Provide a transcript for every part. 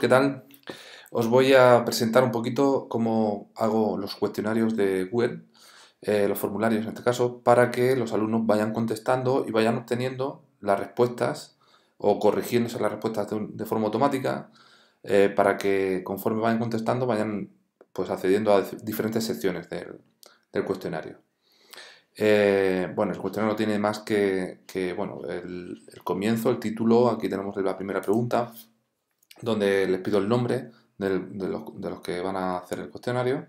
¿qué tal? Os voy a presentar un poquito cómo hago los cuestionarios de Google, eh, los formularios en este caso, para que los alumnos vayan contestando y vayan obteniendo las respuestas o corrigiéndose las respuestas de, forma automática eh, para que conforme vayan contestando vayan pues accediendo a diferentes secciones del, cuestionario. Eh, bueno, el cuestionario no tiene más que, bueno, el comienzo, el título, aquí tenemos la primera pregunta, donde les pido el nombre de, los, que van a hacer el cuestionario.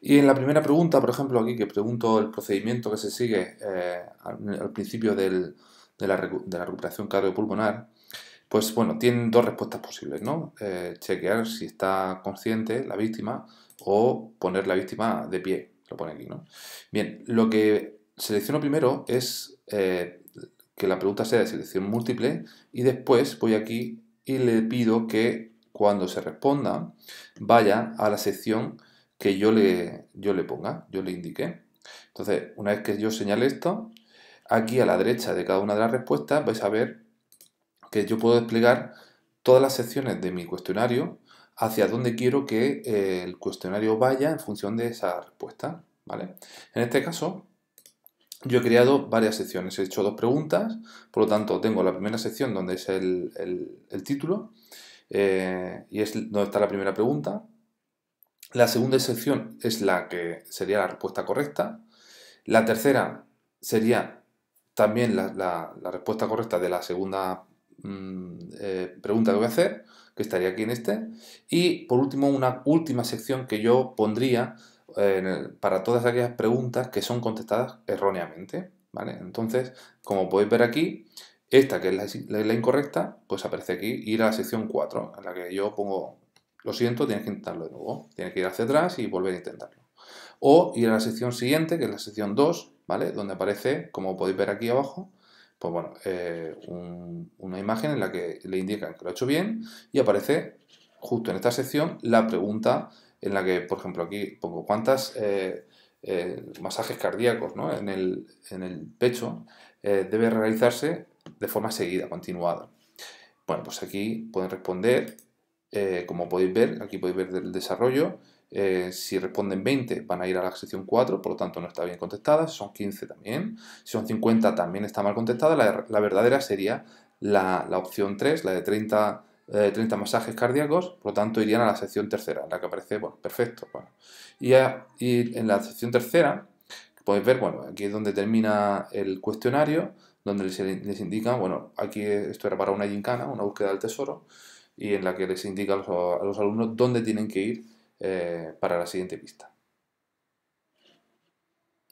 Y en la primera pregunta, por ejemplo, aquí que pregunto el procedimiento que se sigue eh, al, principio de, la, recuperación cardiopulmonar, pues bueno, tienen dos respuestas posibles, ¿no? Eh, chequear si está consciente la víctima o poner la víctima de pie, lo pone aquí, ¿no? Bien, lo que selecciono primero es eh, que la pregunta sea de selección múltiple y después voy aquí y le pido que cuando se responda vaya a la sección que yo le, yo le ponga, yo le indique. Entonces, una vez que yo señale esto, aquí a la derecha de cada una de las respuestas vais a ver que yo puedo desplegar todas las secciones de mi cuestionario hacia donde quiero que eh, el cuestionario vaya en función de esa respuesta. ¿vale? En este caso, yo he creado mm. varias secciones, he hecho dos preguntas, por lo tanto tengo la primera sección donde es el, título eh, y es donde está la primera pregunta. La segunda sección es la que sería la respuesta correcta. La tercera sería también la, respuesta correcta de la segunda mm, eh, pregunta que voy a hacer, que estaría aquí en este. Y por último, una última sección que yo pondría para todas aquellas preguntas que son contestadas erróneamente. ¿vale? Entonces, como podéis ver aquí, esta que es la, incorrecta, pues aparece aquí ir a la sección 4, en la que yo pongo, lo siento, tienes que intentarlo de nuevo. Tienes que ir hacia atrás y volver a intentarlo. O ir a la sección siguiente, que es la sección 2, ¿vale? Donde aparece, como podéis ver aquí abajo, pues bueno, eh, una imagen en la que le indican que lo ha hecho bien y aparece justo en esta sección la pregunta en la que, por ejemplo, aquí pongo cuántas eh, eh, masajes cardíacos en, el, pecho eh, debe realizarse de forma seguida, continuada. Bueno, pues aquí pueden responder, eh, como podéis ver, aquí podéis ver el desarrollo, si responden 20 van a ir a la sección 4, por lo tanto no está bien contestada. son 15 también. Si son 50 también está mal contestada. La, verdadera sería la, la, opción 3, la de 30 30 eh, masajes cardíacos, por lo tanto irían a la sección tercera, la que aparece, bueno, perfecto. Bueno. Y, en la sección tercera, podéis ver, bueno, aquí es donde termina el cuestionario, donde les, les indica, bueno, aquí esto era para una gincana, una búsqueda del tesoro, y en la que les indica a los, alumnos dónde tienen que ir eh, para la siguiente pista.